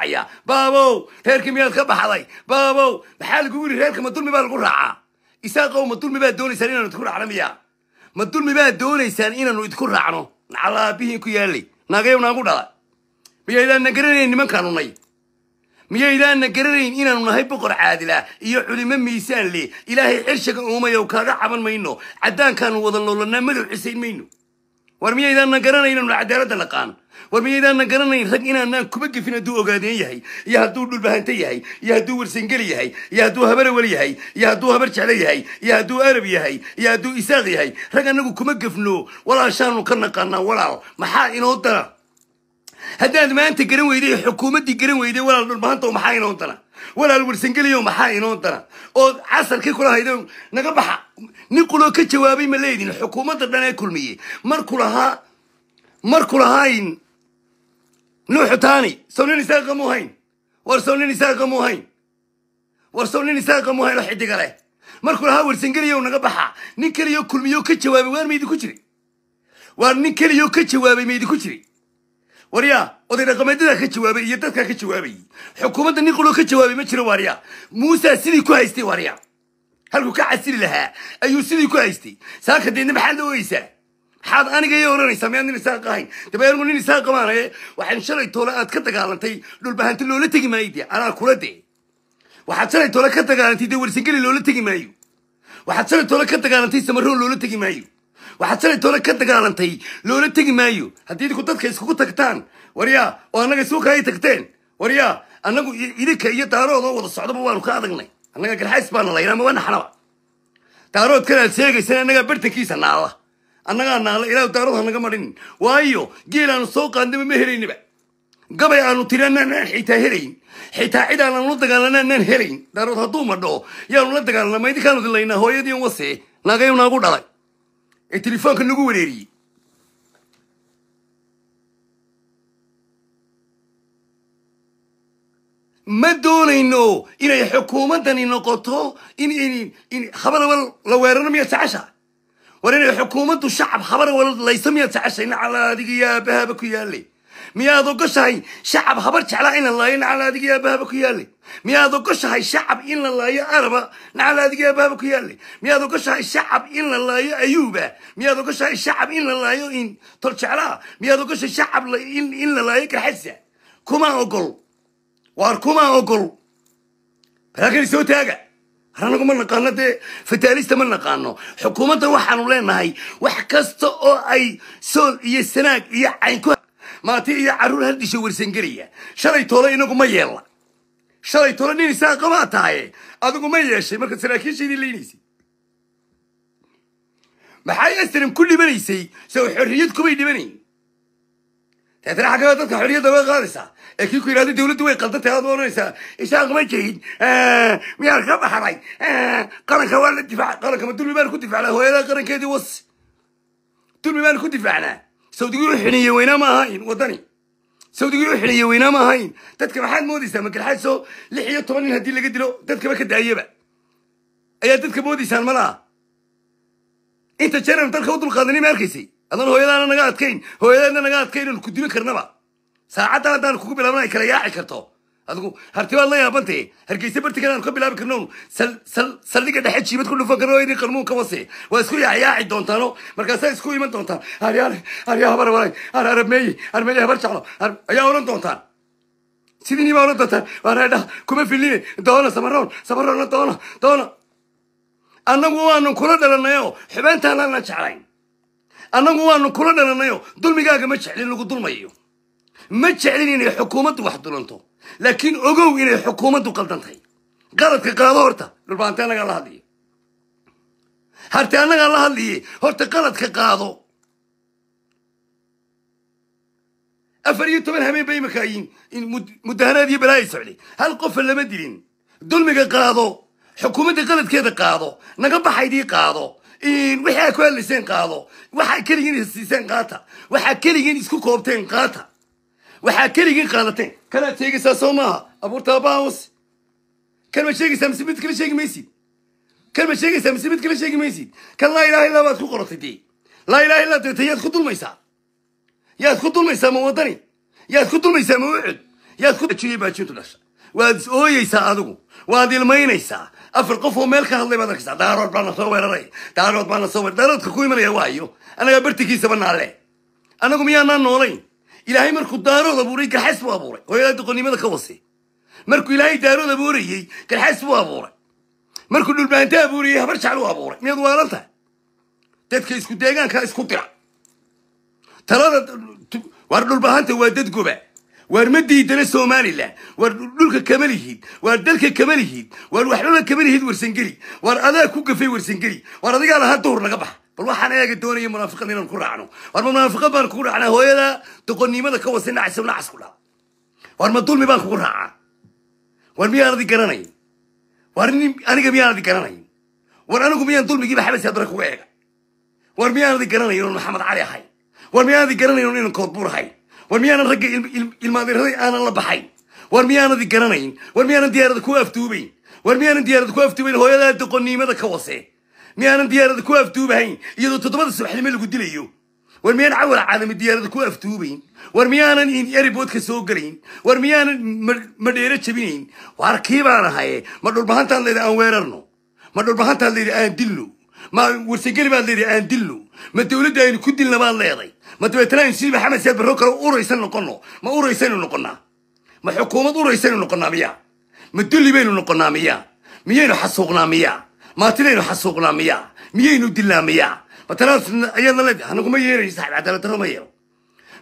raacaya baabow reerkii miyaad ka baxday baabow maxaa lagugu yidhi reerka ma dulmi baa lagu raacaa isaaqow ma dulmi baad doonaysaan inaanu idinku raacno miya ma dulmi baad doonaysaan inaanu idku raacno nacalaabihiin ku yaalay naagayow naagu dhala miyaydaanan garanayn nimankaanu nay miyaydaanan garanayn inaanu nahay boqor caadila iyo culimo miisaan leh ilaahay xirshaga uumayow kaaga caban mayno caddaankaanu wada loolannaa madow xisayn mayno war miyaydaanan garanayn inaanu cadaaladda naqaan war ma garanayn rag inaanaan kuba gefin hadduu ogaadeen yahay iyo hadduu dhulbahanto yahay iyo hadduu warsangeli yahay iyo hadduu habarewel yahay iyo hadduu habar jeclo yahay iyo hadduu arab yahay iyo hadduu isaaq yahay rag anagu kuma gefno walaashaanu ka naqaanaa walaal maxaa inoo dana haddaad maanta garan weyday xukuumaddii garan weyday walaal dhulbahanta maxaa inoo dana walaal warsangeliyo maxaa inoo dana ood casarkii kula naga baxa nin kuloo ka jawaabay ma leedin xukuumadda dhan ee kulmiye marku lahaa nuuxu taani sow nin isaa qamuhayn war sow nin isaa qamuhayn war sow nin isaa qamuhaynoo xidiga leh markuu lahaa wersan keliyaw naga baxaa nin keliyao kulmiyoo ka jawaabay waan maydinku jiri waar nin keliyao ka jawaabay maydinku jiri war yaa oday dhaqameedyadaa ka jawaabay iyo dadkaa ka jawaabayy xukuumadda nin quloo ka jawaabay ma jiro waaryaa muusaa sidii ku haystay waaryaa halkuu ka casili lahaa ayuu sidii ku haystay saaka deedna maxaad ogeysaa maxaad aniga io odhanaysaa miyaad nin isaaq ahayn daba anigu nin isaaqa maanaye waxaan shalay toole aad ka dagaalantay dhulbahanti loola tegi maayo de anaa kula dee waxaad shalay toole ka dagaalantay dee wersangeli loola tegi maayo waxaad shalay toole ka dagaalantay samaroon loola tegi maayo waxaad shalay toole ka dagaalantay loola tegi maayo haddii dadka iskugu tagtaan waryaa oo annaga suuka ay tagteen waryaa annagu idinka iyo daaroodoo wada socdoba waanu ka adagnay annaga garxays baana laynaa ma waa naxnaba daaroodkan aad sheegaysana annagaa bartankiisa naala annaga ana alla ilaah daaradu hanaga madhin waayo geel aanu soo qaadnaba ma helaynaba gabay aanu tirinanaan xitaa helayn xitaa cid aanan la dagaalanaanaan helayn daarood hadduu madhoo yaanu la dagaalana ma idinkaanu dilaynaa ma doonayno inay xukuumaddani noqoto in habadaba la weeraro miya jecesha war inay xukuumaddu shacab habare waladlaysa miyaad jeceshayn nacala adigaiyo ku yaale miyaad ogoshahay shacab habar jeclaa in la laayo nacala adigaiyo ku yaale miyaad ogoshahay shacab in la laayo araba nacala adigaiyo ku yaale miyaad ogoshahay shacab in la laayo ayuuba miyaad ogoshahay shacab in la laayo in tol jeclaa miyaad ogoshahay shacab in la laayo garxasa kuma ogol waar kuma ogol baraakani soo taaga anaguma naqaano dee fatalista ma naqaano xukuumadda waxaanu leenahay wax kasta oo ay sool iyo sanaag iyo caynku maati iyo carruur hal dhisha warsangelaya shalay toole inagu ma yeella shalay toole nin isaa isaaqabaa tahaye adigu ma yeeshay marka saraakiishaydin leynaysay maxay astrim ku dhibanaysay sow xorriyad kubay dhibanayn deetana dadka xoriyadda waa qaadaysaa ee kii ku yidhahdo dawladdu way qaldantay aad oranaysaa ishaaqma jeyin miyaan ka baxray qaranka waa la difaac qaranka ma dulmi baan ku difaacnaa hooyadaha qarankeedii was dulmi baan ku difaacnaa sawdigii u xiniye weynaa ma ahayn waddani sawdigii u xiniye weynaa ma ahayn dadka maxaad moodaysaa magalxaaso lix iyo toban nin haddii laga dilo dadkaba ka daayaba ayaa dadka moodaysaan malaha inta janar dadka u dulqaadani ma arkaysay adan hooyadaana naga adkayn hooyadaadna naga adkayn oon ku dili karnaba saacaddan haddaan kugu bilaabana ay kala yaaci karto adigu hartibaad la yaabantay hargeysa bartigan aan ka bilaabi karno saldhiga dhexe jiibad ku dhufan karno idin qalmuun ka wase waa isku yacyaaci doontaano markaasaa isku iman doontaan aryaale aryaa habar waray ar arameeye armeeye habar jeclo ayaa odhan doontaan sidinii baa odhan doontaan wareedha kuma filine doona samaroon samaroonna doona doona annagu waanan kula dhalannayoo xubeentaanaanan jeclayn annagu waanu kula dhalanayo dulmigaaga ma jeclin lagu dulmayo ma jeclin inay xukuumaddu wax dulanto laakiin ogow inay xukuumaddu qaldan tahay qaladka qaado horta dhulba hante la hadliye harte annagaan la hadliye horta qaladka qaado afar iyo toban hameen ba imanka ayin mudahanaad iyo balaaya socday hal qofa lama dilin dulmiga qaado xukuumadda qaladkeeda qaado naga baxaydii qaado wixii aa ku hadlayseen qaado waxaa keligiin is siiseen qaata waxaa keligiin isku koobteen qaata waxaa keligiin qaadateen kanaad sheegaysaa soo maaha abuurtaabaawos kan ma sheegaysaa mise mid kala sheegi maysid kan ma sheegaysaa mise mid kala sheegi maysid kan laa ilaha illaa baad ku qorotay dee laa ilaha illaa deeta yaad ku dulmaysaa yaad ku dulmaysaa ma yaad ku dulmaysaa ma yaad ku ajiyey baajintu dhasha waad is ooyeysaa adigu waad ilmaynaysaa afar qof oo meel ka hadlay baad arkaysaa daarood baa na soo weeraray daarood baa na soo daaroodka ku imanaya waayo anagaa bartigiisaba naale anagu miyaanaa noolayn ilaahay markuu daarood abuuray galxays buu abuuray hooyadaa doqonnimada ka wasi markuu ilaahay daarood abuurayey garxas buu abuuray markuu dhulbaanta abuurayey habar jacluu abuuray miyaad tahay dadka isku deegaanka isku dira talada waar dhulbahanta waa dad dadgoba waar ma diidana somalilan waar dhulka kama lihiid waar dalka kama lihiid waar waxbaba kama lihiid warsangeli waar adaa ku gafay warsangeli waar adigaa lahaa dowr naga bax bal waxaan eega doonaya munaafiqan inaan ku raacno war ma munaafiqan baan kugu raacnaa hooyada doqonnimada ka wasi nacaysa nacas ku dhaa waar ma dulmi baan kugu raacaa waar miyaan adi garanay waar aniga miyaan adi garanay war anigu miyaan dulmigiiba xabasi haddana kugu eega war miyaan adi garanay inaan maxamed cali ahay war miyaan adi garanay inaan koodbuur ahay war miyaanan ragga ilmaadiraday aanan la baxayn war miyaanadi garanayn war miyaanan diyaarada ku afduubayn war miyaanan diyaarada ku afduubayn hooyadaa doqonniimada ka wase miyaanan diyaarada ku afduubahayn iyadoo toddobada subaxnimo lagu dilayo war miyaan cawal caalami diyaarada ku afduubayn war miyaanan eriboodka soo gelayn war miyaanan madheero jabinayn waar kii baan ahaye ma dhulbahantaad leedi aan weerarno ma dhulbahantaad leedi aan dillo ma warsageli baad leedi aan dillo ma dowladda aynu ku dilna baad leeday ma dabeetana aynu sidii maxamed siyaad barro kale uraysan noqonno ma uraysaynu noqonaa ma xukuumad uraysaynu noqonaa miya ma dulli baynu noqonaa miya miyaynu xasuuqnaa miya maatidaynu xasuuqnaa miya miyaynu dillaa miya matalaas ayaadna leedahay cadaalad darro ma yeelo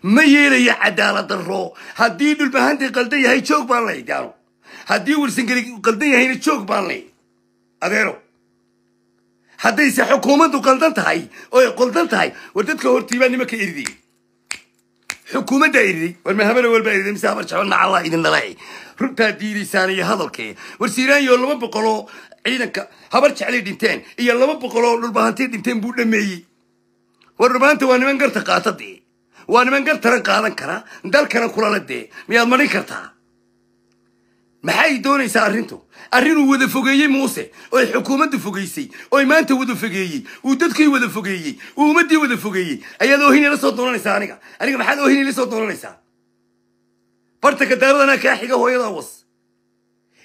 ma yeelaya cadaalad darro haddii dhulbahanti qaldan yahay joog baan lay gaano haddii wilsangeli qaldan yahayna joog baan lay adeero haddayse xukuumaddu qaldan tahay oy qaldan tahay war dadka hortiibaa nimanka irdiy xukuumaddaa irday war mahamana walbaa irday mise habar jaban macallaa idin dhalay runtaa diidaysaan iyo hadalkee war siiraanyo laba boqoloo ciidanka habar jeclay dhinteen iyo laba boqoloo dhulbahantay dhinteen buu dhameeyey war dhulbahanta waa niman garta qaata dee waa niman gar taran qaadan kara dalkana kulala dee miyaad marin kartaa maxay doonaysaa arrintu arrinuu wada fogeeyey muuse oy xukuumaddu fogeysay oy maanta wada fogeeyey uu dadkii wada fogeeyey uu ummaddii wada fogeeyey ayaad oohinayla soo dooranaysaa aniga aniga maxaad oohinayla soo dooranaysaa bartanka daaradana kaa xiga hooyada was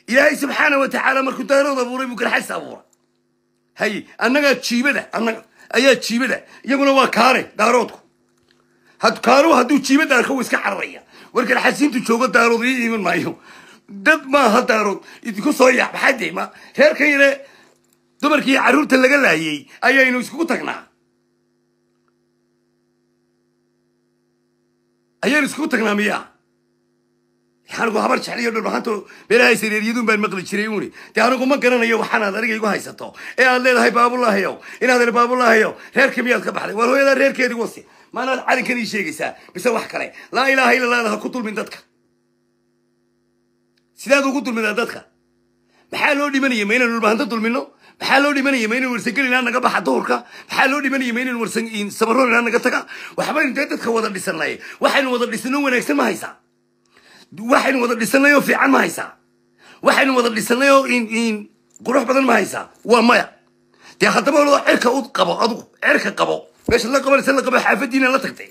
ilaahay subxaana wa tacaala markuu daarood abuuray buu garxays abuura hay annagaa jiibada annaga ayaa jiibada iyaguna waa kaare daaroodku kaaruhu hadduu jiibada arko wuu iska cararaya war garxasiintu joogo daarood ii iiman maayo dad maa daarood idinku soo yaxbaxay deyma reerkan yare dumarkii caruurta laga laayey ayaynu iskugu tagnaa ayaynu iskugu tagnaa miya waxaanigu habar jecliyo dhulbahanto meelaha sareeriyadun baan maqli jiray uuni dee anigu ma garanayo waxaanaad aniga igu haysato ee aad leedahay baabulahayow inaadan baabulahayow reerka miyaad ka baxday waar hooyadaa reerkeedigu wasi maanaad calinkan ii sheegaysaa mise wax kale laa ilaaha illa allah ha ku dulmin dadka sidaad ugu dulmidaa dadka maxaa loo dhimanaya ma inaynu dhulbahanto dulmino maxaa loo dhimanaya ma inaynu warsangal inaan naga baxa duhurka maxaa loo dhimanaya ma inaynu warsan samaroon inaan naga taga waxbaynu dee dadka wada dhisannay waxaynu wada dhisno wanaagsan ma haysaa waxaynu wada dhisannay oo fiican ma haysaa waxaynu wada dhisannay in qurux badan ma haysaa waa maya dee haddaba olado cirka u qabo adugu cirka qabo meesha la qabanaysa la qabo xaafaddiina la tagtay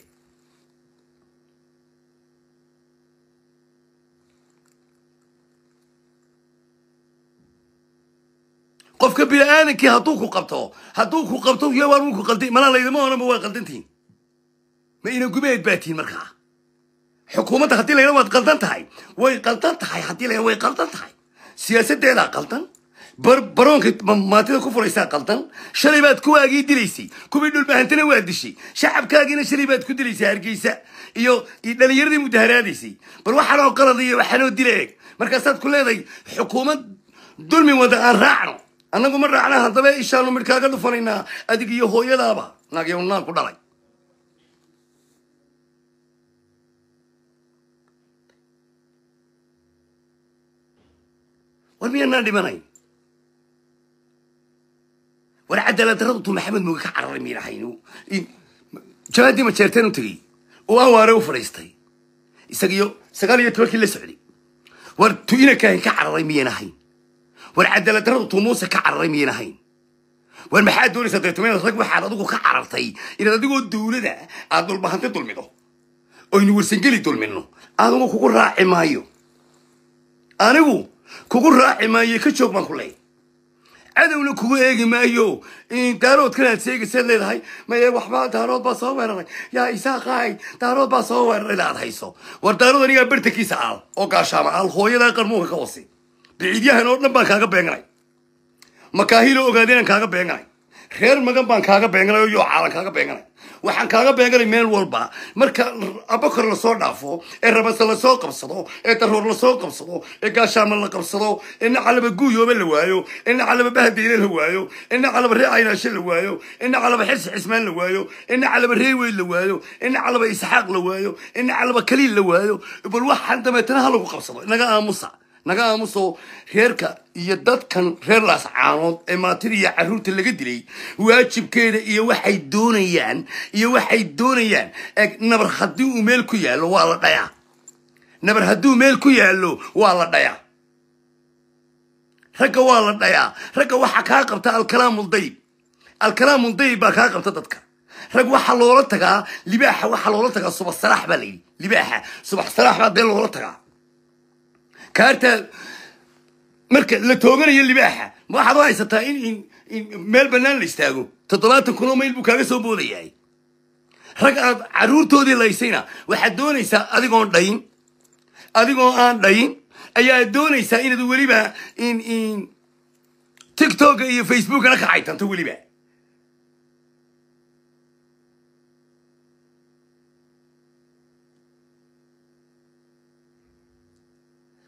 qofka biniaadankii hadduu ku qabto hadduu ku qabto iyo waan ku qaldi mana laydima oranba waa qaldantihin ma ina gubeed baa tihin markaa xukuumadda haddii layna waad qaldan tahay way qaldan tahay haddii layna way qaldan tahay siyaasaddeedaa qaldan baroonka maantida ku furaysaa qaldan shalay baad kuwaagii dilaysay kuwii dhulbahantana waa dishay shacabkaagiina shalay baad ku dilaysay hargeysa iyo dhallinyaradii mudaharaadaysay bal waxaanoo qalad waxaanoo dila markaasaad ku leedahay xukuumad dulmi wada aan raacno annaguma raacna haddaba ishaanu midh kaaga dhufanaynaa adig iyo hooyadaaba naagyawnaan ku dhalay war miyaanaan dhimanay war cadaalad darradu tuu maxamed mooge ka cararay miidhahayn jamaaddii majeerteen u tegey oo aanwaare u fadhiistay isagiyo sagaal iyo tobankii la socday war tu inakahan ka cararay miyaan ahayn war cadaalad darradu tuumuuse ka cararay miyayna ahayn war maxaa doonaysaa deetmada rag waxaad adigu ka carartay inaad adigoo dawlada aad dulbahanti dulmido oynu warsangeli dulminno adigu kugu raaci maayo anigu kugu raaci maayo ka joog baan ku leey cadowna kugu eegi maayo daaroodkan aad seegaysad leedahay maye waxbaa daarood baa soo weeraray yaa isaaqaay daarood baa soo weeraray la aad hayso war daarood anigaa bartankiisa aal oo gaashaama aal hooyadaa qarmuunka ka wasi biciidyahan oo dhan baan kaaga beenganay makaahila ogaadeen aan kaaga beenganay reer magan baan kaaga beenganay oo yoocaalan kaaga beenganay waxaan kaaga beenganay meel walba marka abakor lasoo dhaafo ee rabase lasoo qabsado ee daroor lasoo qabsado ee gaashaama la qabsado ina calaba guuyoobe la waayo ina calaba bahadayne la waayo ina calaba ree caynaashe la waayo ina calaba xis cismaan la waayo ina e calaba reeweyn la waayo ina e calaba isxaaq la waayo ina e calaba kaliil la waayo bal waxaan dameetana ha lagu qabsado inaga aamusa naga aamuso reerka iyo dadkan reer laas caanood ee maantida iyo caruurta laga dilay waajibkeeda iyo waxay doonayaan iyo waxay doonayaan nabar haddii uu meel ku yaallo waa la dhayaa nabar hadduu meel ku yaallo waa la dhayaa ragga waa la dhayaa ragga waxaa kaa qabta alkalaamudayib alkalaamudayib baa kaa qabta dadka rag waxaa loola tagaa libaaxa waxaa loola tagaa subax saraax baa layidhi libaaxa subax saraax baa dee loola tagaa kaarta marka la tooganayo libaaxa ma waxaad u haysataa in meel bannaan la istaago toddobaatan kunoo mayl buu kaaga soo boodayahay rag aad carruurtoodii laysayna waxaad doonaysaa adigoon dhayin adigoo aan dhayin ayaad doonaysaa inaad weliba in in tiktoka iyo facebooka la kacaytanto weliba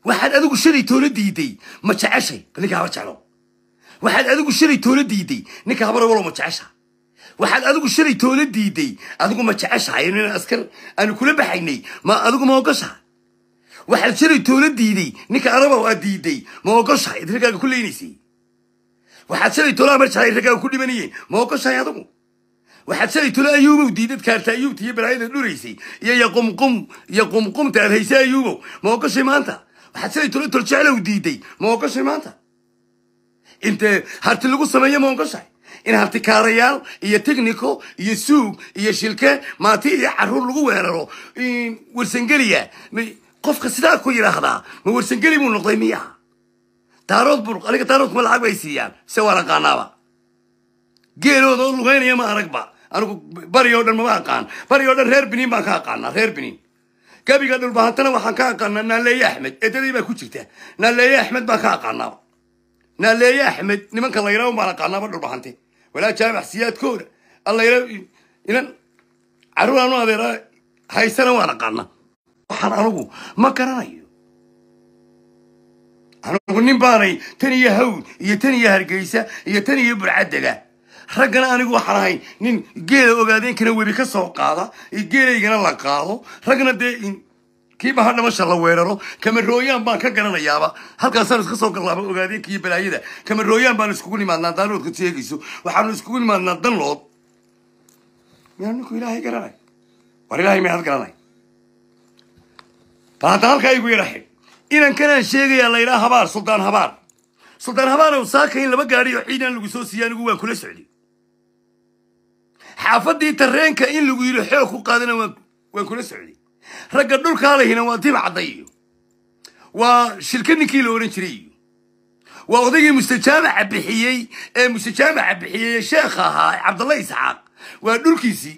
waxaad adigu shalay toola diiday ma jeceshay ninka haba jeclo waxaad adigu shalay toola diiday ninka walow ma jecesha waxaad adigu shalay toola diiday adigu ma jeceshahay nin askar aanu kula baxaynay ma adigu ma ogashaha waxaad shalay toola diiday ninka araba aad diiday ma ogashahay id raggaaga ku leynaysay waxaad shalay toolaha mar jeclay raggaaga ku dhibanayeen ma ogashahay adigu waxaad shalay tolo ayuubow diidad kaarta ayuubta iyo balaayada dhuraysay iyo yaqumqum iyo qumqumta aad haysa ayuubow ma ogashay maanta maxaad siday tolotol u diiday ma maanta intee harti lagu sameeye ma ogashahay in hartikaarayaal iyo technico iyo suug iyo shilke maati iyo caruur lagu weeraro warsangeliya qofka sidaa ku yidhaahdaa ma warsangeli buu noqday miyaha daarood buu aniga taaroodkuma lacag bay siiyaan se waan aqaanaaba geelooda lugeynaya lugaynaya ma aragba anigu bari oo dhan mama aqaan bari oo dhan reer biniin baan ka aqaanaa reer biniin gebiga dhulbahatana waxaan ka aqaanaa naaleeye axmed eedadii baa ku jirta naaleeye axmed baan ka aqaanaaba naaleeye axmed nimanka layraa un baan aqaanaaba dhulbahante walaa jaamac siyaadkooda allayra inan carruuraanu adeeraa haysana waan aqaanaa waxaan anugu ma garanayo anugu nin baanay tan iyo hawd iyo tan iyo hargeysa iyo tan iyo burcadega raggana anigu waxaan ahay nin geela ogaadeyn kara webi ka soo qaada geelaygana la qaado ragna dee kiibaha dhamasha la weeraro kamarooyaan baan ka garanayaaba halkaasaan iska soo gallaaba ogaadeenkaiyo balaayada kamarooyaan baan iskugu nimaadnaa daaloodka jeegayso waxaanu iskugu nimaadnaa danlood miyaan ninku ilaahay garanay war ilaahay miyaad garanay bal haddaan igu yara xidh inankanaan sheegayaa la idhaha habaar suldaan habaar suldaan habaar ow saaka in laba gaadhi oo ciidan lagu soo siiyaa anigu waan kula socday xaafadii tareenka in lagu yiri xoog ku qaadana waan kula socday ragga dhulkaalahina waa dib cadday waa shirka ninkii la odhan jiray waa odaygii mustajaamaca bixiyey ee mustajaamaca bixiyey sheekh ahaa cabdalle isxaaq waa dhulkiisii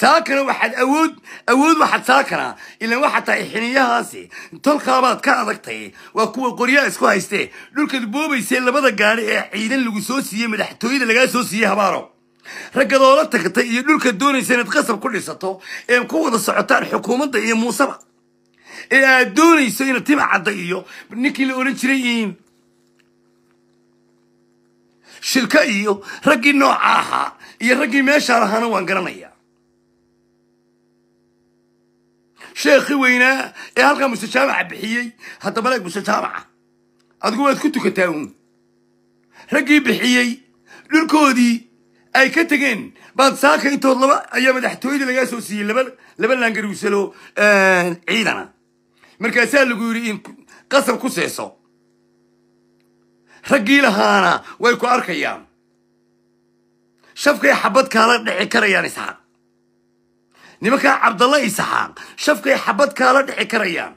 saakana waxaad awood awood waxaad saakanaa ilaan waxaad tahay xiniyahaasi tolkaabaad ka adagtay waa kuwa qoryaa isku haystee dhulkaad boobaysee labada gaari ee ciidan lagu soo siiyey madaxtooyada lagaa soo siiyey habaaro raggadoola tagtay iyo dhulka doonaysa inaad qasab ku dhisato ee ku wada socotaan xukuumadda iyo muuseba ee aad doonayso inaad timacadda iyo ninkii la odhan jirayihiin shilka iyo raggii nooca ahaa iyo raggii meeshaa lahaana waan garanayaa sheekhii weynaa ee halkaa musejaamaca bixiyey haddaba leeg musejaamaca adigu waad ku tukataa raggii bixiyey dhulkoodii ay ka tegeen baadsaaka intood laba ayaa madaxtooyada lagaa soo siiyey laba laba laangaruusalo eh, ciidana markaasaa lagu yidhi in qasab ku seeso raggii lahaana way ku arkayaan shafkay xabad kaala dhici karayaan isxaaq nimankaa cabdalla isxaaq shafkay xabad kaala dhici karayaan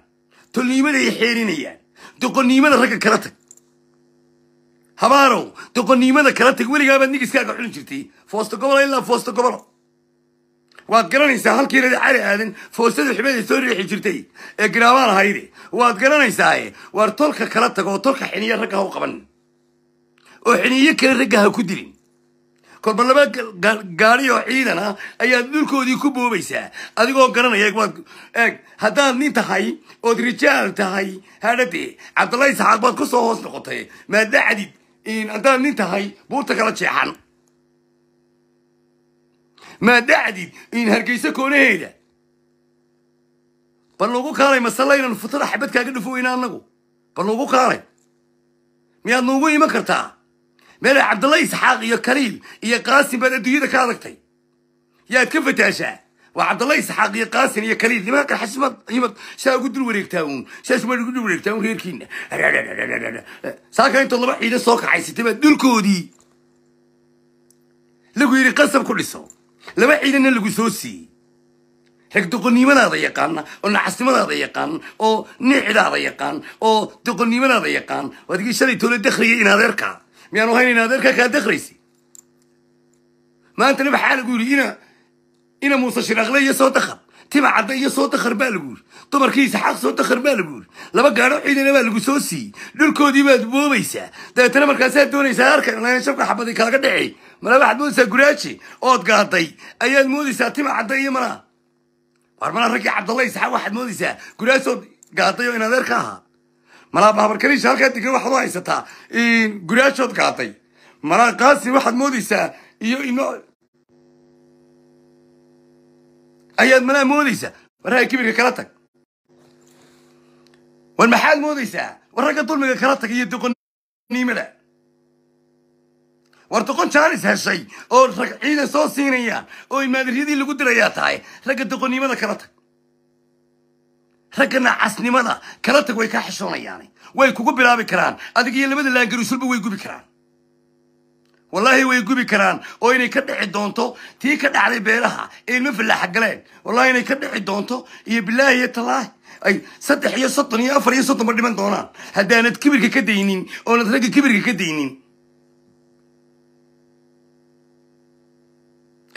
tolniimaday xeerinayaan doqonnimada ragga kala tag habaanow doqoniimada kala tag weligaabaad nigiskaaga xulin jirtay foosta gobolo ilaa foosta gobolo waad garanaysaa halkiinadi cali aadan foostada xubeeda soo riixi jirtay ee giraabaan ahayde waad garanaysaa waar tolka kala tag oo tolka xiniye ragga u qaban oo xiniyo kale ragga ha ku dilin kolba laba oo ciidan ah ayaad dhulkoodii ku boobaysaa adigoo garanaya waad eeg haddaad nin tahay ood rijaal tahay hadhadee cabdullahi saxaaq baad ku soo hoos noqotay maadda cadid haddaad nin tahay buurta kala jeexan maadhacdid in hargeysa koonaheeda bal nugu kaalay masallaynan futada xabad kaaga dhufo weyna annagu bal nugu kaalay miyaad nuugu iman kartaa meela cabdalla isxaaq iyo kaliil iyo qaasim baad adduunyada ka adagtay yaad ka fataashaa وعبد الله إسحاق يا قاسم يا كريد لما كان حسب يمد شاء قدر وريكتا ون شاش ما قدر وريكتا ون غير كينا ساكا انت الله بحيدا سوق عايسي تبا دول كودي لقو يري قسم كل سو لما حيدا لقو سوسي rag doqonnimadaada yaqaan oo naxasnimadaada yaqaan oo niicidaada yaqaan oo doqonnimadaada yaqaan adigii shalay tole dakriya in adeerkaa miyaanu hayn in adeerkaa kaa dakraysi maantana waxaa lagu yidhi ina ina muuse shiraaqle iyo soo dakhar tima cadda iyo soo dakhar baa lagu yiri dumarkii isaxaaq soo dakhar baa lagu yiri laba gaano ciidana baa lagu soo siiyey dhulkoodii baad boobaysaa dabeetana markaasaad doonaysaa harkan shabka xabadii kalaga dhacey mala waxaad moodaysaa guraaji ood gaaday ayaad moodaysaa tima cadda iyo manaa waar manaa raggii cabdalla isaxaaq waxaad moodaysaa guraaji ood gaaday oo in adeer ka ahaa malaa bahabarkaliisha halkaa degan waxaad u haysataa guraajood gaaday malaa qaasin waxaad moodaysaa iyo ino ayaad malaa moodaysaa warragga kibirka kala tag war maxaad moodaysaa war ragga dulmiga kala tag iyo doqonnimada war doqon jaanis heshay oo rag ciidan soo siinayaan oo imaadariyadii lagu dirayaa tahay ragga doqonnimada kala tag raggana casnimada kala tag way kaa xishoonayaane way kugu bilaabi karaan adigiyo labada laangarusulba way gubi karaan wallaahi way gubi karaan oo inay ka dhici doonto tii ka dhacday beelaha inay mafallaaxa fallaaxagaleen wallahi inay ka dhici doonto iyo bilaahi iyo tallaahi ay saddex iyo soddon iyo afar iyo soddon ba dhiman doonaan haddaanad kibirka ka daynin oonad ragga kibirka ka daynin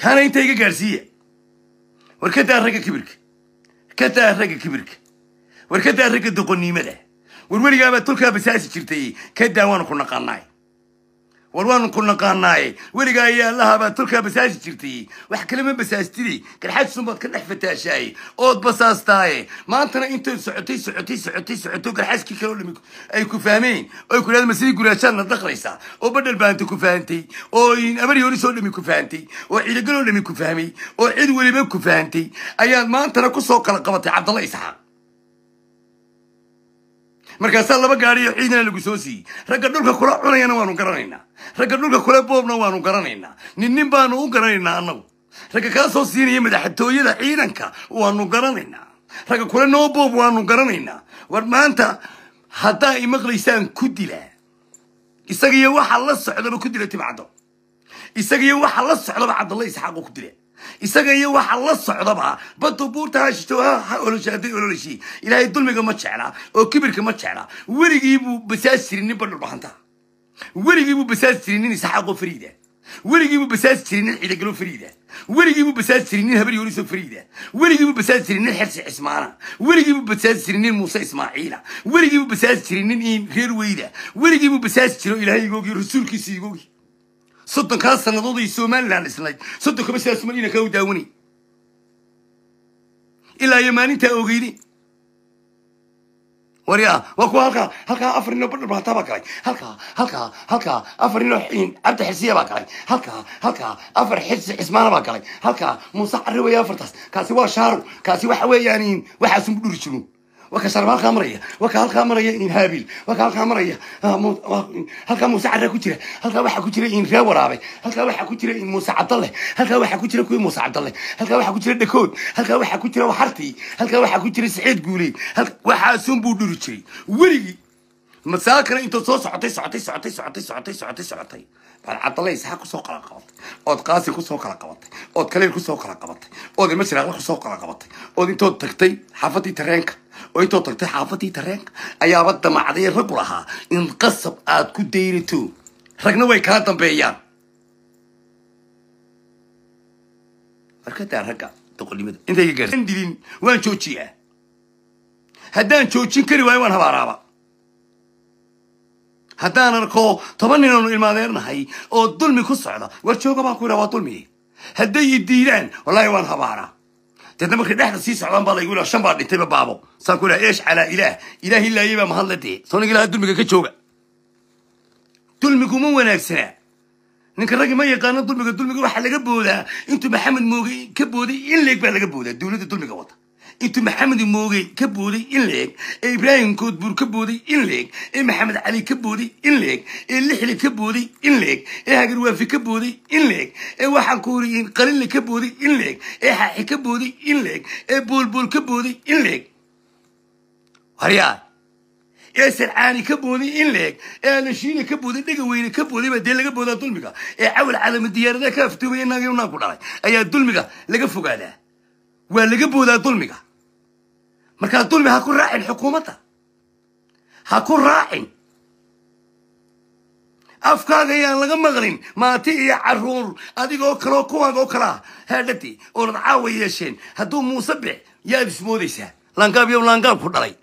kaana inta iga gaadhsiiya war ka daa ragga kibirka ka daa ragga kibirka war ka daa ragga doqonniimada war weligaabaa tolkaa basaasi jirtay ka daa waanu ku naqaanay war waanu ku naqaanaaye weligaa iyo allahaba tolkaa basaaji jirtay wax kalema basaastidi garxaajisun baad ka dhex fataashaaye ood basaastaaye maantana intay socotay socotay socotay socoto garxaaskii kaleo ay ku fahmeen oy ku dhahda masidii guraashaan na daqlaysaa oo badhal baanta ku fahantay oo amari horis oo dhami ku fahantay oo ciidagal oo dhami ku fahmay oo cid weliba ku fahantay ayaad maantana ku soo kala qabatay cabdalla isxaaq markaasaa laba gaadhiyo ciidana lagu soo siiyey ragga dhulka kula cunayana waanu garanaynaa ragga dhulka kula boobna waanu garanaynaa ninnin baanu u garanaynaa annagu ragga kaa soo siinaya madaxtooyada ciidanka waanu garanaynaa ragga kule noo boob waanu garanaynaa war maanta haddaa maqlaysaan ku dila isagiyo waxa la socdaba ku dila timcaddo isagiyo waxa la socdaba cabdalla isxaaqo ku dila isaga iyo waxa la socdaba badu buurtahaololshi ilaahay dulmiga ma jecla oo kibirka ma jeclaa weligiibuu basaas jirinin badhudhahanta weligiibuu basaas jirinin isaxaaqoo fariida weligiibuu basaas jirinin ciidagalo fariida weligiibuu basaas jirinin habari horiso fariida weligiibuu basaas jirinin xersi cismaana weligiibuu basaas jirinin muuse ismaaciila weligiibuu basaas jirinin reer weyda weligiibuu basaas jiro ilaahay igoogi rasuulkiisa igoogi soddonkaa sannadood ay somalilan islayd soddonkaba sidaa somalilan kaa u daawanay ilaa iyo maalintaa ogeyde warya waa kuwa halkaa halkaa afar ninoo badhar hataa baa galay halkaa halkaa halkaa afar ninoo cabdi xisiya baa galay halkaa halkaa afar xisi xismaana baa galay halkaa muuse carri waya afartaas kaasi waa shaaru kaasi waxa weeyaan waxaasunbu dhuri jiro بها الخمرية الخمريه إن هابيل وكهالخمرية هالكا آه، آه، مساعدة كتيرة هالكا واحد كتيرة إن فيا ورابي هالكا واحد كتيرة إن موسى عبد الله هالكا واحد كتيرة كوي موسى عبد الله هالكا واحد كتيرة دكود هالكا واحد كتيرة وحرتي هالكا واحد كتيرة سعيد قولي هالكا واحد سنبو دورتشي وري مساكر انت soo socotay socotay socotay socotay socotay socotay socotay bal cabdalla isaaq ku soo kala qabatay ood qaasi ku soo kala qabatay ood kaleer ku soo kala qabatay ood imashiraaqla ku soo kala qabatay ood intood oytoo tagtay xaafadii tareenka ayaaba damacday raggu lahaa in qasab aad ku dayrato ragna way kala dambeeyaan markadaa ragga doqolnimada intadilin waan joojiyaa haddaan joojin kari waayo waan habaaraaba haddaan arkoo toban nin ilmaadeernahay oo dulmi ku socda war jooga baan ku yidhaha waa dulmi hadday i diidaan wallaahi waan habaaraa deedna markay dhexda sii socdaan baa laygu shan baa dhintayba baabo saan ku ilaha eesh calaa ilaah ilaah ilaayey baa mahadla dee soonag ilaha dulmiga ka jooga dulmiguma wanaagsanaa ninka raggi ma yaqaano dulmiga dulmiga waxaa laga boodaa intuu maxamed mooge ka booday in leeg baa laga boodaa dawladda dulmiga wada itu maxamed moogey ka booday in leeg ee ibraahim koodbuur ka booday in leeg ee maxamed cali ka booday in leeg ee lixle ka booday in leeg ee hagarwaafi ka booday in leeg ee waxaan ku horiyin qalinle ka booday in leeg ee xaaxi ka booday in leeg ee boolbool ka booday in leeg waryaa ee sarcaani ka booday in leeg ee alashiina ka booday dhegaweyne ka booday baa dee laga boodaa dulmiga ee cawal caalama diyaarada ka aftoomaya naagay unaan ku dhalay ayaa dulmiga laga fogaadaa waa laga boodaa dulmiga markaa dulmi ha ku raacin xukuumadda ha ku raacin afkaaga ayaan laga maqlin maati iyo caruur adigoo kaleo kuwaag oo kale ah heedhadii oonad caawa yeesheen hadduu muuse bix yaad ismoodaysaa laangaab yow laangaabku dhalay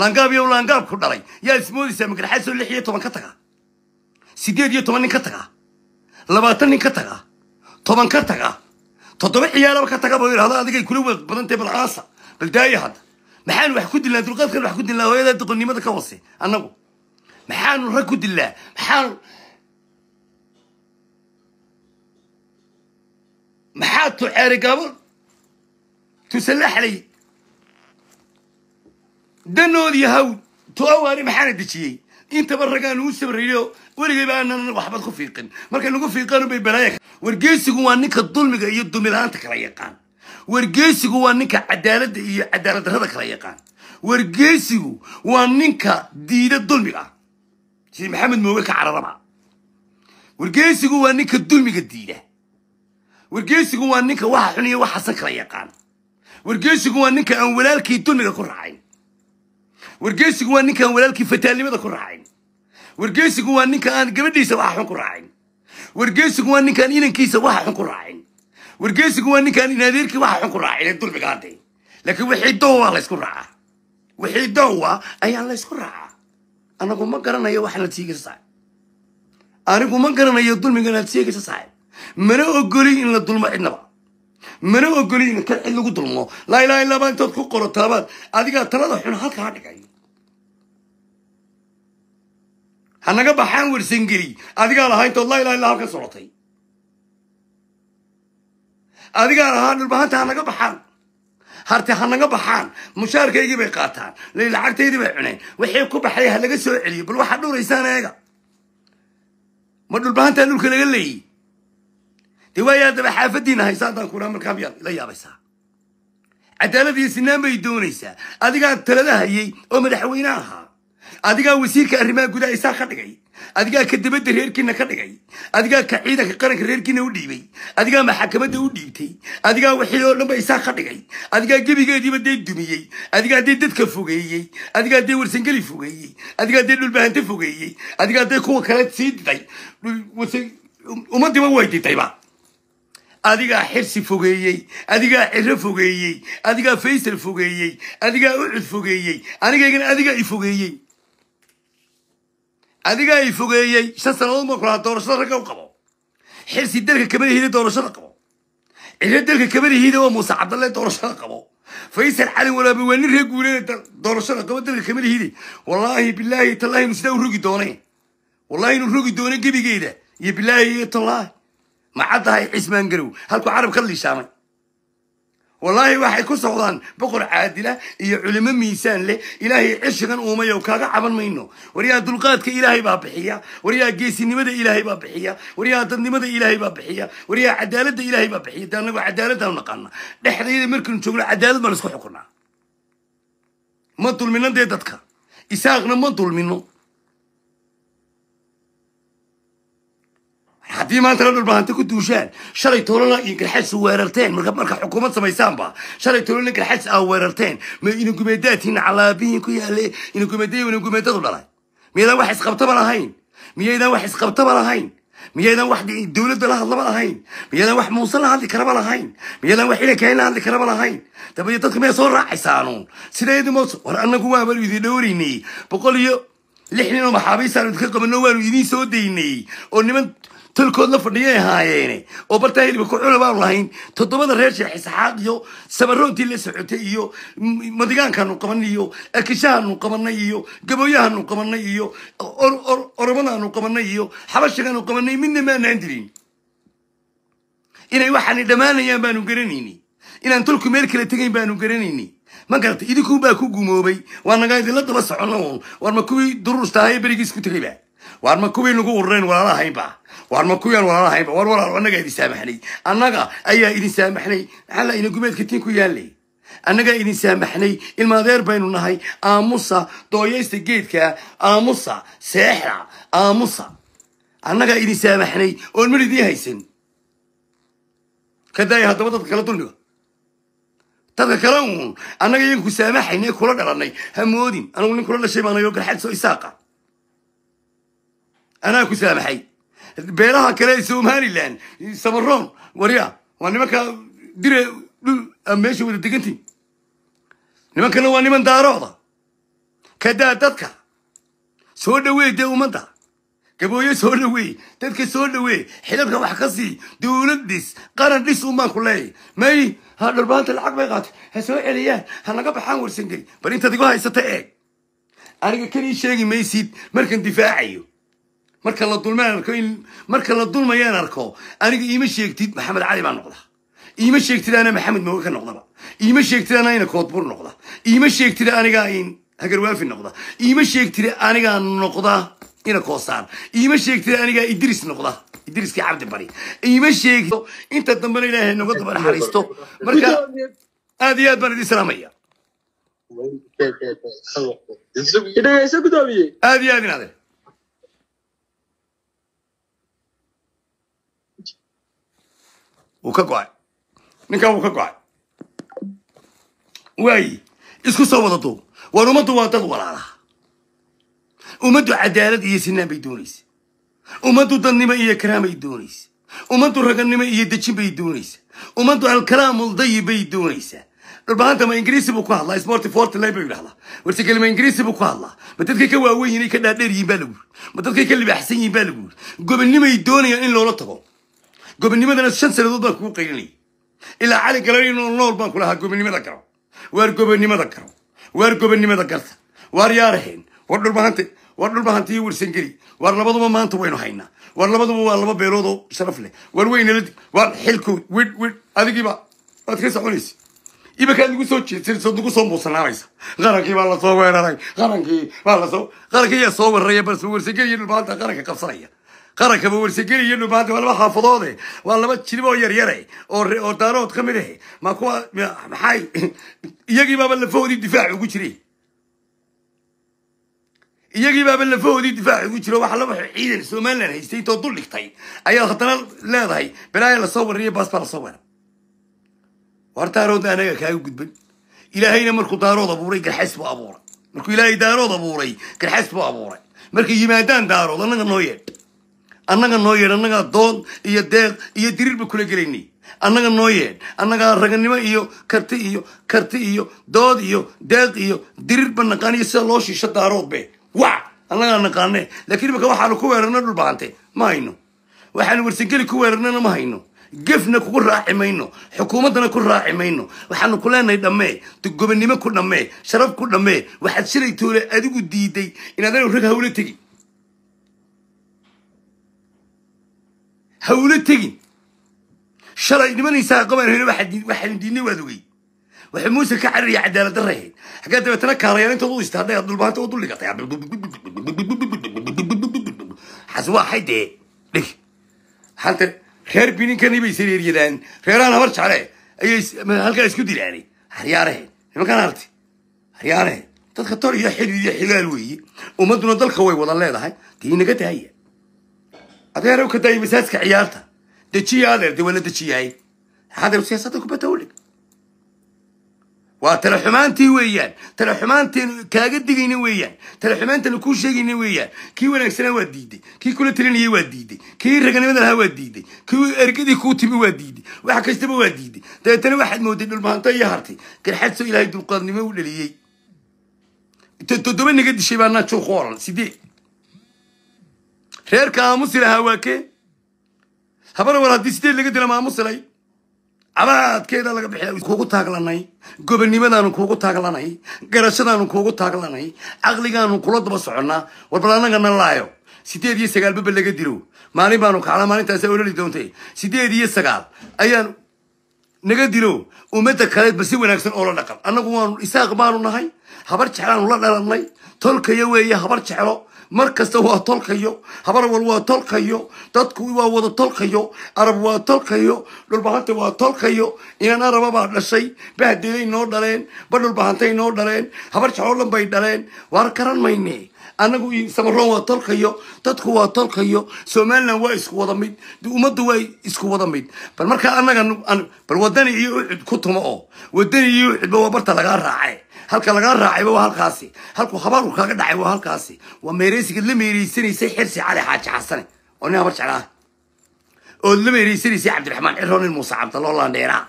laangaab yow laangaabku dhalay yaad ismoodaysaa magarxaasoo lix iyo toban ka taga siddeed iyo toban nin ka taga labaatan nin ka taga toban ka taga toddoba ciyaaraba ka taga ba yidhahda adigay kula weeq aasa bal baldaaya hadda maxaanu wax ku dilnaa dulqaadkan wax ku dillaa hooyada doqonnimada ka hoose annagu maxaanu rag ku dillaa maxaanu maxaa tuceere gabo tusalla xalay danood iyo hawl to awaari maxaana dejiyey intaba ragaanu u sabrayo weligiiba aanan waxbad ku fiiqin markay nagu fiiqeenbay balaaya wargeysigu waa ninka dulmiga iyo dumila kala yaqaan wargeysigu waa ninka cadaaladda iyo cadaaladdarrada kala yaqaan wargeysigu waa ninka diida dulmiga ah maxamed mooge ka cararaba wargeysigu waa ninka dulmiga diida wargeysigu waa ninka waxa xun iyo wax xasan kala yaqaan wargeysigu waa ninka aan walaalkii dulmiga ku raacayn wargeysigu waa ninka aan walaalkii fataalnimada ku raacayn wargeysigu waa ninka aan gabadhiisa waxa xun ku raacin wargeysigu waa ninkaan inankiisa waxa xun ku raacin wargeysigu waa ninkaan inadeerkii waxa xun ku raacin ee dulmiga adde laakiin wixii doowa laysku raacaa wixii doowa ayaa laysku raacaa anagu ma garanayo waxaanaad sheegaysa saaxib anigu ma garanayo dulmiganaad sheegaysa saaxib mana ogoli in la dulmo cidnaba mana ogoli in kan cid lagu dulmo laa ilaaha illaa baa intood ku qoro taabaad adigaa talada xun halkaa dhigay hanaga baxaan wersangeli adigaa lahaa intood laa ilaha illa ka socotay adigaa lahaa dhulbahanta hanaga baxaan harte hanaga baxaan mushaarkaygii bay qaataan lacagtaydii bay cuneen wixii ku baxay ha laga soo celiyo bal waxaa dhuraysaan eega ma dhulbahantaa dhulka laga leeyey dee waayaa daba xaafadiina haysaantaan kuraa markaa miyaad la yaabaysaa cadaaladii sinaan bay doonaysaa adigaa talada hayay oo madaxweyne ahaa adigaa wasiirka arrimaha gudaha isaa ka dhigay adigaa ka dibadda reerkiina ka dhigay adigaa ka ciidanka qaranka reerkiina u dhiibay adigaa maxakamadda u dhiibtay adigaa wixii oo dhanba isaa ka dhigay adigaa gebigeediiba dee dumiyey adigaa dee dadka fogeeyey adigaa dee warsangeli fogeeyey adigaa dee dhulbahante fogeeyey adigaa dee kuwa kale sii diday um, ummadiiba way didayba adigaa xirsi fogeeyey adigaa ciro fogeeyey adigaa faysal fogeeyey adigaa ucud fogeeyey anigaygana adigaa i fogeeyey adigaa ay fogeeyey shan sanadood ma lahaa doorashada ragga u qabo xirsi dalka kabadihida doorashada qabo ciro dalka kabadihida oo muuse cabdalle doorashada qabo faysal calin walaaba waa nin ree guuleeda doorashada qabo dalka kabadihide wallaahi bilaahi tallaahi nu sidaa u rogi doonay wallaahi nu rogi doonay gebigeeda iyo bilaahi iyo tallaahi ma caddahay cismaan garow halkuu carab ka liishaamay wallaahi waxay ku socdaan boqor caadila iyo culimo miisaan leh ilaahay cishigan uumayow kaaga caban mayno waryaa dulqaadka ilaahay baa bixiya waryaa geesinimada ilaahay baa bixiya waryaa dadnimada ilaahay baa bixiya waryaa cadaaladda ilaahay baa bixiya de annagu cadaaladdaanu naqaana dhexdayda markanu joogno cadaalad baan isku xukunaa ma dulminno dee dadka isaaqna ma dulmino haddii maantana dhulbahante ku duushaan shalay toolana iyo garxads weerarteen marka xukuumad samaysaanba shalay toolana garxads aa weerarteen ma inagumeedaatiina calaabihiin ku yaale inagumeedaya inagumeedadu dhalay miyaydaan wax isqabtaba lahayn miyaydaan wax isqabtaba lahayn miyaydaan wax dowladda la hadlaba lahayn miyaydaan wax muuse la hadli karaba lahayn miyaydaan wax ilankayn la hadli karaba lahayn dabay dadka miyaa soo raacaysaanu sideedimo war annagu waabanu idin dhowraynay boqol iyo lix nin oo idinka qabano waanu idiin soo daynay oo niman la fadhiyay haayeen oo bartaa hilba ku cuna baanu lahayn toddobada reer sheekh isxaaq iyo sabaroontii la socotay iyo madigaankaanu qabanay iyo akishahanu qabanay iyo gabooyahaanu qabanay iyo oromadaanu qabanay iyo xabashagaanu qabanay midna maanaan dirin inay waxaani dhammaanayaan baanu garanayni inaan tolku meel kale tegayn baanu garanayni ma garata idinkuun baa ku gumoobay waa nagaa idinla daba socono uun warma kuwii duruushtaha ee berigiis ku tegayba waar ma kuwii nagu ururayn walaalahaynba waar ma kuwiyaan walaalahaynba war walaal annagaa idin saamaxnay annaga ayaa idin saamaxnay maxaa ina gubeedka tiin ku yaallay annagaa idin saamaxnay ilmaadeer baynu nahay aamusa dooyaysta geedka aamusa seexa aamusa annagaa idin saamaxnay oon mar idiin haysan ka daaya haddaba dadka kala dulniga dadka kale uun annaga iyaga ku kula dhalanay ha moodin anugu nin kula dhashay baanayo garxad soo isaaqa anaa ku saamaxay beelaha kale ee somalilan samaroon warya waa nimanka dire dhul ah, meesha wada degantiin nimankana waa niman daarooda kadaa dadka soo dhaweey dee ummadda gabooyo soo dhaweey dadka soo dhaweey xidabka wax ka sii dowlad dhis qaran dhis unbaan ku leeyay may ha dhorbaanta lacag bay qaato ha soo celiyaan ha naga baxaan warsangeli bal intaad igu haysata eeg aniga kan sheegi maysid markaan difaacayo marka la dulmaan arko in marka la dulmayaan arko aniga iima sheegtid maxamed cali baa noqda iima sheegtid ana maxamed mooge ka noqdaba iima sheegtid anayna koodbur noqda iima sheegtid anigaa in hagarwaafi noqda iima sheegtid anigaa noqda ina koosaan iima sheegtid anigaa idris noqda idriskii cabdi bari iima sheegto inta dambena ilaahay noga daba naxariisto marka aad iyo aad baan idin salaamaya aad iyo aad in wuu ka go-ay ninkan wuu ka go-ay waayi isku soo wada duub war ummaddu waa dad walaala ummaddu cadaalad iyo sinaan bay doonaysa ummaddu dadnimo iyo bay doonaysa ummaddu ragannimo iyo dejin bay doonaysa ummaddu alkalaamu dayib bay doonaysaa dhulbahaanta ma ingiriisi buu ku hadlaa sporti forty lay buu yidhahdaa warse kelima ingiriisi buu ku hadlaa ma dadkay ka waaweyn inay ka dhaadheer yihin baa lagu yiri ma dadkay ka libaaxsan yihin baa lagu yiri gobonnimay doonayaan in loola tago gobonimadana shan sanadood baan kuu qaylinayay ilaa cali galaninoo nool baan ku gobonimada garo waar gobonimada garo waar gobonimada garta waar yaaraheen war dhulmahante war dhulmahante iyo warsangeli waar labaduba maanta waynu haynaa waar labaduba waa laba beeloodoo sharaf leh waar weynala waar xilkood widh widh adigiiba waad ka soconaysa imakaad nagu soo jeedsanaysood nagu soo muusanaamaysa qarankii baa lasoo weeraray qarankii baa lasoo qaranka ayaa soo weeraraya balse warsangeli iyo dhulmahanta qaranka qabsanaya qarankaba wersegeli iyo nubaanta waa laba xaafadoode eh. waa laba jilib oo yaryare oo daanood ka mid ah ma kuwa maxay iyagii baaba lafahoodii difaac ugu jiray iyagii baaba lafahoodii difaac ugu jiro waxa laba ciidan somalilan haystay intoo dul dhigtay ayaa haddana leedahay balaaya lasoo wariniyo baas baa lasoo waran war anaga kaaga gudban ilaahayna markuu daarood abuuray garxays buu abuuray markuu ilaahay daarood abuuray garxays buu abuuray markay yimaadaan daarood annaga noo yeedh annaga noo yeedh annagaa dood iyo deeq iyo diriir ba kula gelaynay annaga noo yeedh annagaa raganimo iyo karti iyo karti iyo dood iyo deeq iyo diriir ba naqaaniyo sida loo shiisho daaroodbe wa annagaa naqaane laakiin imaka waxaanu ku weerarna dhulbahante ma hayno waxaanu wersangeli ku weerarnana ma gefna kugu raaci mayno xukuumaddana ku raaci mayno waxaanu ku leenahay dhammee gobonnimo ku dhammee sharaf ku dhammee waxaad shilay toole adigu diiday inaad rag hawlo tegi ha ula tegin shalay nimanaysaa qaban waxaan diidnay waad ogey waxay muuse ka cararaya cadaalad darrahe xaggaa dabeetana kaalayaal intood u istaaday aad dhulbaanta oo dulligatay xas waa hay dee dhig hanta reer bininkani bay sareeriyadaan reerahan habar jecle ayay halkaa isku dilaanay haryaarahe nimankaan harti haryaarahe dadka tor iyo xidhiid iyo xilaal weeye ummadduna dalka way wada leedahay dee inaga daaya أديرو كده يمسس كعيالته دشي هذا دي ولا دشي هاي هذا السياسة تكبر تولك وترى حمانتي ويان ترى حمانتي كاجد ديني ويان ترى حمانتي نكوش ديني ويان كي ولا سنة وديدي كي كل تريني وديدي كي رجعني من الهوا وديدي كي أركدي كوتي وديدي واحد كشتبه وديدي ده ترى واحد مودي بالمنطقة يهرتي كل حد سوي له يدل قرني ما ولا ليه تدومني قد شيء بنا شو خورن سيدي reerka aamusi lahaa waa kee habar war haddii sideed laga dila maamusilay cabaadkeeda laga bixiya kuugu taaglanay gobonnimadaanu kuugu taaglanay garashadaanu kuugu taaglanay caqligaanu kula daba soconnaa warbal annagana laayo sideed iyo sagaal baba laga dilo maalin baanu kacna maalintaasa ololi doontay sideed iyo sagaal ayaan naga dilo ummadda kaleedba si wanaagsan oola la dhaqan annagu waanu isaaq baanu nahay habar jeclaanu la dhalannay tolkaya weeye habar jeclo mar kasta waa tolkayo habar waa tolkayo dadku waa wada tolkayo arab waa tolkayo dhulbahanta waa tolkayo inaan arababaa dhashay bahdeelay noo dhaleen ba dhulbahantay noo dhaleen habar dhan bay dhaleen waar karan mayne annagu samaroon waa tolkayo dadku waa tolkayo somalilan waa isku wada mid ummaddu waa isku wada mid bal markaa annaga bal wadani iyo uxud ku tumo oo wadani iyo uxudba waa barta lagaa raace halka lagaa raacayba waa halkaasi halku habaarku kaga dhacay waa halkaasi waa meereysigaad la meereysanaysay xirsi cali xaaji xasane oo nin habar jeclaa ood la meereysanaysay cabdiraxmaan cirro nin muuse cabdaloo laandheeraa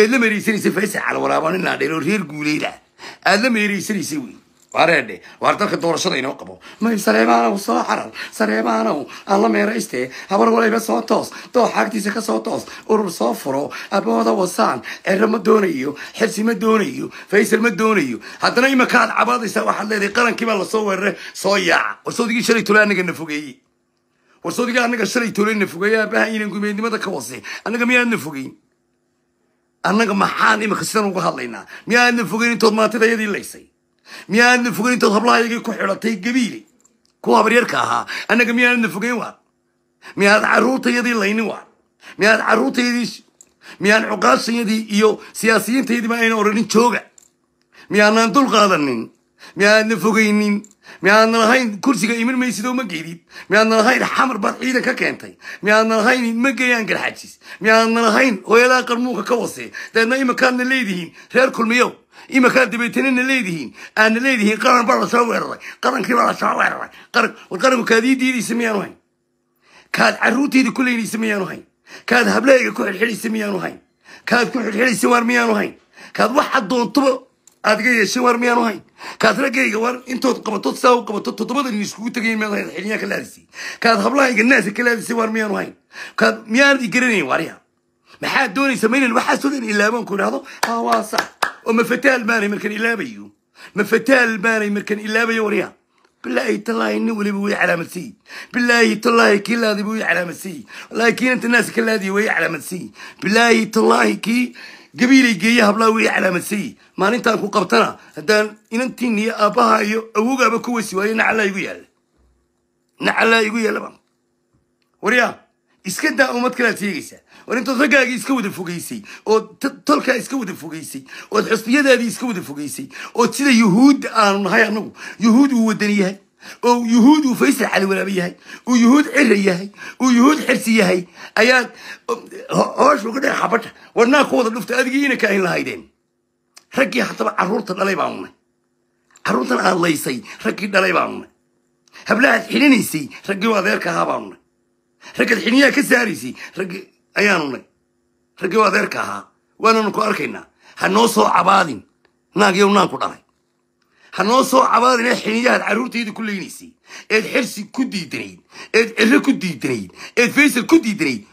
eed la meereysanaysay faysal calawalaabo nin laandheer oo reer guuleyda aada la meereysanaysay weyn wareedhe waar dalka doorashada inoo qabo may saleemaanow soo xarar saleemaanow alla meeraystee habar walayba soo toos doox xaagtiisa ka soo toos urur soo furo abooda wasaan cero ma doonayo xirsi ma doonayo faysal ma doonayo haddana imaka aad cabaadaysaa waxaad leedahay qarankiibaa lasoo weerare soo yaaca warsodigii shalay tole anaga na fogeeye warsodigii annaga shalay tole na fogeeye aabahan inan gumeednimada ka wase annaga miyaadna fogeyn annaga maxaan imika sidan uga hadlaynaa miyaadna fogeyn intood maantida yadii laysay miyaanadna fogeyn intood hablahaygii ku xidhatay gabiili kuwa habaryarka ahaa annaga miyaanadna fogeyn waan miyaad caruurtayadii laynin waan miyaad carruurtaydii miyaan cuqaashayadii iyo siyaasiyiintaydiiba ayna oranin jooga miyaanaan dul qaadanin miyaadna fogaynin miyaadna lahayn kursiga iman maysidoo ma geedid miyaadna lahayn xamar baad ciidan ka keentay miyaadna lahayn ma geeyaan garxajis miyaadna lahayn hooyadaa qarmuunka ka wase deedna imankaadna leedihiin reer kulmiyow iminkaa dabaytanina leedihiin aadna leedihiin qaran baa lasoo weeraray qarankii baa lasoo weeraray qaranku kaad ii diidaysa hayn kaad carruurtayda ku leynaysa miyaanu hayn kaad hablahayga ku xidxidhaysa miyaanu hayn kaad ku xidxidhaysa waar miyaanu hayn kaad waxa doontuba aad iga yeeshin waar miyaanu hayn kaad raggayga waar intood qabato saa u qabato toddobadan iskugu tegayn miyaanu hayn ka laadisay kaad hablahayga naasa ka laadisay waar miyaanu hayn kaad miyaanad i garanayn waarya maxaad doonaysa ma inan waxaas oo ku idhahdo waa sax وما ومفتال ماري markan ilaabayo mafataal maanay markan ilaabayo waryaa بالله تالله إني ولي بوي على مسي بالله تالله كي دي بوي على مسي والله كي أنت الناس كلا دي وي على مسي بالله تالله كي قبيلي جيها بلا وي على مسي ما أنت أكو قبطنا هدان إن أنت إني أباها أبوك أبوك وسوي نعلا يقول نعلا يقول يلا وريا iskadaa daa umad kalaad sheegaysaa war intood raggaagii iska wada fogaysay ood tolkaa iska wada fogaysay ood xusbiyadaadii iska wada fogaysay ood sida yuhuud aanu nahay annagu yuhuud uu wadani yahay oo yuhuud uu faysal caliwalaabe yahay uu yuhuud cira yahay uu yuhuud xirsi yahay ayaad hoosh uga dheer xabadha wadhnaa ku wada dhufta adigiina ka ayn lahaydeen raggii hataba carruurta dhalay baanu nay carruurtan aan laysay raggii dhalay baanu nay hablahaad xilinaysay raggii adeerka ahaa baanu nay raggaad xiniyaha ka saaraysay raggi ayaanu nay raggii oo adeerka ahaa waananu ku arkaynaa ha noo soo cabaadin naag yow naan ku dhalay ha noo soo cabaadin ee xiniyahaad carruurtayda ku leynaysay eed xersi ku diidanayd eed cirro ku diidanayd eed faysal ku diidanayd